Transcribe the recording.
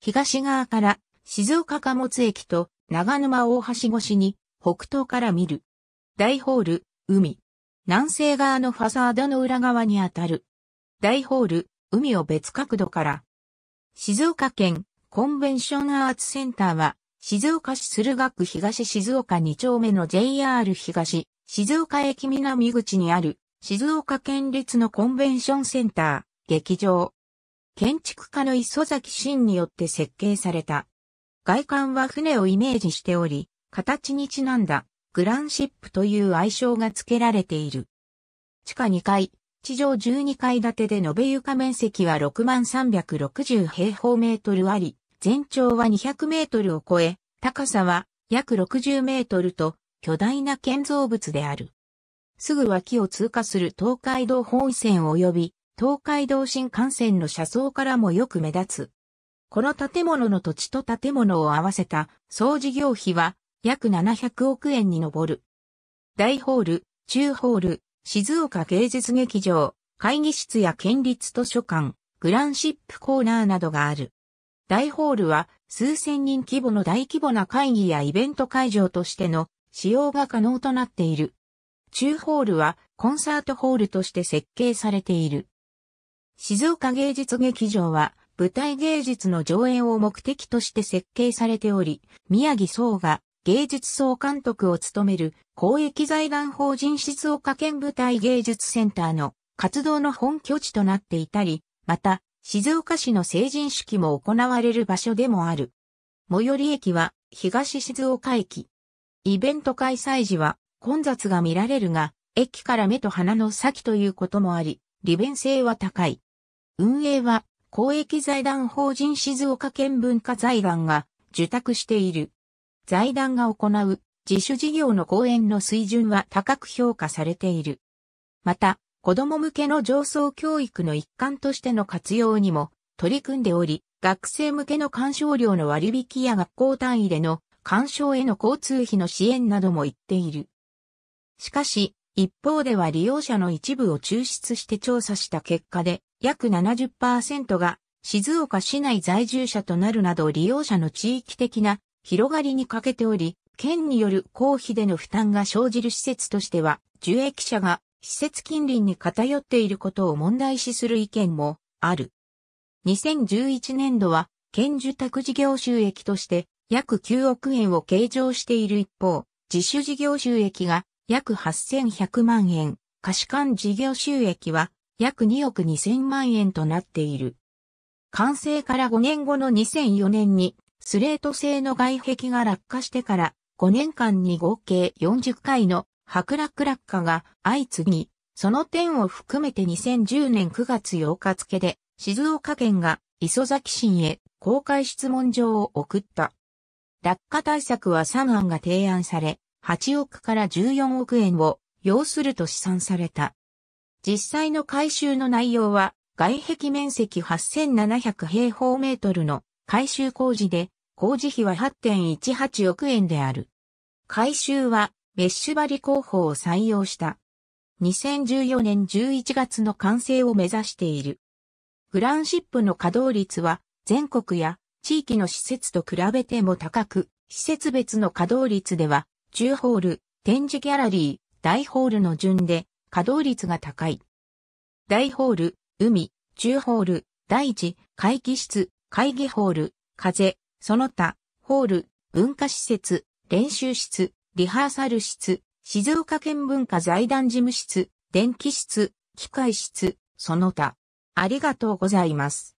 東側から静岡貨物駅と長沼大橋越しに北東から見る。大ホール、海。南西側のファサードの裏側にあたる。大ホール、海を別角度から。静岡県コンベンションアーツセンターは、静岡市駿河区東静岡2丁目の JR 東、静岡駅南口にある、静岡県立のコンベンションセンター、劇場、建築家の磯崎真によって設計された。外観は船をイメージしており、形にちなんだグランシップという愛称が付けられている。地下2階、地上12階建てで延べ床面積は6360平方メートルあり、全長は200メートルを超え、高さは約60メートルと巨大な建造物である。すぐ脇を通過する東海道本線及び東海道新幹線の車窓からもよく目立つ。この建物の土地と建物を合わせた総事業費は約700億円に上る。大ホール、中ホール、静岡芸術劇場、会議室や県立図書館、グランシップコーナーなどがある。大ホールは数千人規模の大規模な会議やイベント会場としての使用が可能となっている。中ホールはコンサートホールとして設計されている。静岡芸術劇場は舞台芸術の上演を目的として設計されており、宮城総が芸術総監督を務める公益財団法人静岡県舞台芸術センターの活動の本拠地となっていたり、また、静岡市の成人式も行われる場所でもある。最寄り駅は東静岡駅。イベント開催時は混雑が見られるが、駅から目と鼻の先ということもあり、利便性は高い。運営は公益財団法人静岡県文化財団が受託している。財団が行う自主事業の講演の水準は高く評価されている。また、子供向けの上層教育の一環としての活用にも取り組んでおり、学生向けの鑑賞料の割引や学校単位での鑑賞への交通費の支援なども言っている。しかし、一方では利用者の一部を抽出して調査した結果で、約70%が静岡市内在住者となるなど利用者の地域的な広がりに欠けており、県による公費での負担が生じる施設としては、受益者が施設近隣に偏っていることを問題視する意見もある。2011年度は、県受託事業収益として約9億円を計上している一方、自主事業収益が約8100万円、貸し管事業収益は約2億2000万円となっている。完成から5年後の2004年に、スレート製の外壁が落下してから5年間に合計40回の白落落下が相次ぎ、その点を含めて2010年9月8日付で、静岡県が磯崎市へ公開質問状を送った。落下対策は3案が提案され、8億から14億円を要すると試算された。実際の改修の内容は、外壁面積8700平方メートルの改修工事で、工事費は8.18億円である。改修は、メッシュ張り工法を採用した。2014年11月の完成を目指している。グランシップの稼働率は、全国や地域の施設と比べても高く、施設別の稼働率では、中ホール、展示ギャラリー、大ホールの順で、稼働率が高い。大ホール、海、中ホール、大地、会議室、会議ホール、風、その他、ホール、文化施設、練習室、リハーサル室、静岡県文化財団事務室、電気室、機械室、その他。ありがとうございます。